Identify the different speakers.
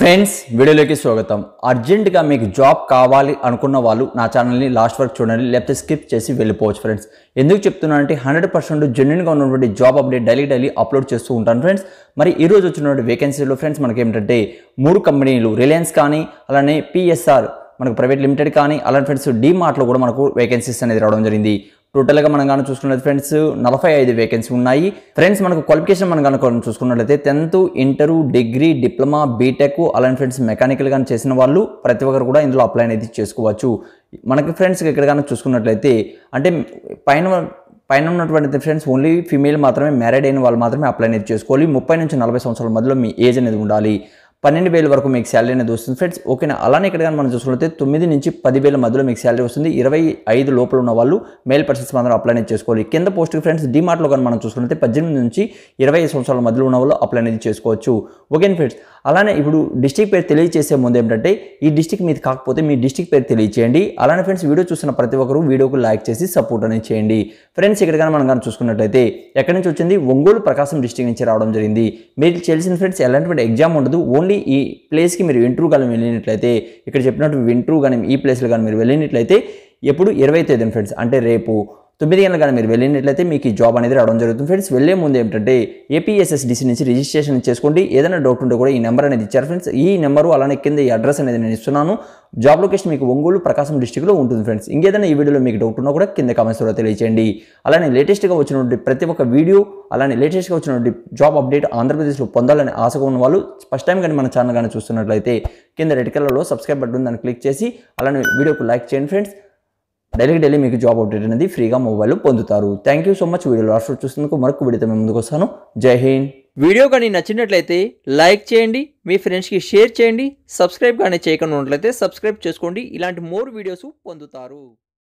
Speaker 1: friends వీడియోలోకి స్వాగతం అర్జెంటుగా మీకు జాబ్ కావాలి అనుకున్న వాళ్ళు నా ఛానల్ని లాస్ట్ వరకు చూడండి లేకపోతే స్కిప్ చేసి వెళ్ళిపోవచ్చు ఫ్రెండ్స్ ఎందుకు అంటే హండ్రెడ్ పర్సెంట్ జెన్యున్గా ఉన్నటువంటి job update daily daily upload చేస్తూ ఉంటాను ఫ్రెండ్స్ మరి ఈ రోజు వచ్చినటువంటి వేకెన్సీలో ఫ్రెండ్స్ మనకి ఏంటంటే మూడు కంపెనీలు రిలయన్స్ కానీ అలానే పిఎస్ఆర్ మనకు ప్రైవేట్ లిమిటెడ్ కానీ అలాంటి ఫ్రెండ్స్ డీమార్ట్లో కూడా మనకు వేకెన్సీస్ అనేది రావడం జరిగింది టోటల్గా మనం కానీ చూసుకున్నట్లయితే ఫ్రెండ్స్ నలభై ఐదు వేకెన్సీ ఉన్నాయి ఫ్రెండ్స్ మనకు క్వాలిఫికేషన్ మనం కనుక చూసుకున్నట్లయితే tenth inter degree diploma BTech అలాంటి ఫ్రెండ్స్ మెకానికల్ కానీ చేసిన వాళ్ళు ప్రతి ఒక్కరు కూడా ఇందులో అప్లై అనేది చేసుకోవచ్చు మనకి ఫ్రెండ్స్ ఇక్కడ కనుక చూసుకున్నట్లయితే అంటే పైన పైన ఉన్నటువంటి ఫ్రెండ్స్ ఓన్లీ ఫీమేల్ మాత్రమే మ్యారేడ్ అయిన వాళ్ళు మాత్రమే అప్లై అనేది చేసుకోవాలి ముప్పై నుంచి నలభై సంవత్సరాల మధ్యలో మీ ఏజ్ అనేది ఉండాలి పన్నెండు వేల వరకు మీకు శాలరీ అనేది వస్తుంది ఫ్రెండ్స్ ఓకేనా అలానే ఇక్కడ కానీ మనం చూసుకుంటే తొమ్మిది నుంచి పదివేల మధ్యలో మీకు శాలరీ వస్తుంది ఇరవై ఐదు లోపల ఉన్న వాళ్ళు మెయిల్ పర్సన్స్ మాత్రం అప్లై అనేది చేసుకోవాలి కింద పోస్ట్కి ఫ్రెండ్స్ డిమార్ట్లో కానీ మనం చూసుకుంటే పద్దెనిమిది నుంచి ఇరవై ఐదు సంవత్సరాల మధ్యలో ఉన్న వాళ్ళు అప్లై అనేది చేసుకోవచ్చు ఓకే ఫ్రెండ్స్ అలానే ఇప్పుడు డిస్టిక్ పేరు తెలియజేసే ముందు ఏంటంటే ఈ డిస్టిక్ మీద కాకపోతే మీ డిస్టిక్ పేరు తెలియచేయండి అలానే ఫ్రెండ్స్ వీడియో చూస్తున్న ప్రతి ఒక్కరు వీడియోకు లైక్ చేసి సపోర్ట్ అనేది చేయండి ఫ్రెండ్స్ ఇక్కడ కానీ మనం కానీ చూసుకున్నట్లయితే ఎక్కడి నుంచి వచ్చింది ఒంగోలు ప్రకాశం డిస్టిక్ నుంచి రావడం జరిగింది మీరు తెలిసిన ఫ్రెండ్స్ ఎలాంటి ఎగ్జామ్ ఉండదు ఓన్లీ ఓన్లీ ఈ ప్లేస్కి మీరు వెంట్రుగాలం వెళ్ళినట్లయితే ఇక్కడ చెప్పినట్టు వింట్రూ కానీ ఈ ప్లేస్లో కానీ మీరు వెళ్ళినట్లయితే ఎప్పుడు ఇరవై తేదీన ఫ్రెండ్స్ అంటే రేపు తొమ్మిది గంటలు కానీ మీరు వెళ్ళినట్లయితే మీకు ఈ జాబ్ అనేది రావడం జరుగుతుంది ఫ్రెండ్స్ వెళ్ళే ముందు ఏంటంటే ఏపీఎస్ఎస్డిసి నుంచి రిజిస్ట్రేషన్ చేసుకోండి ఏదైనా డౌట్ ఉంటే కూడా ఈ నెంబర్ అనేది ఇచ్చారు ఫ్రెండ్స్ ఈ నెంబరు అలానే కింద ఈ అడ్రస్ అనేది నేను ఇస్తున్నాను జాబ్ లొకేషన్ మీకు ఒంగోలు ప్రకాశం డిస్టిక్లో ఉంటుంది ఫ్రెండ్స్ ఇంకేదైనా ఈ వీడియోలో మీకు డౌట్ ఉన్నా కూడా కింద కూడా తెలియజేయండి అలానే లేటెస్ట్గా వచ్చినటువంటి ప్రతి ఒక్క వీడియో అలానే లేటెస్ట్గా వచ్చినటువంటి జాబ్ అప్డేట్ ఆంధ్రప్రదేశ్లో పొందాలని ఆశగా ఉన్న వాళ్ళు ఫస్ట్ టైం కానీ మన ఛానల్ కానీ చూస్తున్నట్లయితే కింద రెడ్ కలర్లో సబ్స్క్రైబ్ బటన్ దాన్ని క్లిక్ చేసి అలానే వీడియోకు లైక్ చేయండి ఫ్రెండ్స్ డైలీ డైలీ మీకు జాబ్ అప్డేట్ అనేది ఫ్రీగా మొబైల్ పొందుతారు thank you so much video last చూసినందుకు మరొక వీడియోతో మేము ముందుకు వస్తాను జై హింద్ వీడియో కానీ నచ్చినట్లయితే లైక్ చేయండి మీ ఫ్రెండ్స్కి షేర్ చేయండి సబ్స్క్రైబ్ కానీ చేయకుండా ఉన్నట్లయితే సబ్స్క్రైబ్ చేసుకోండి ఇలాంటి మోర్ వీడియోస్ పొందుతారు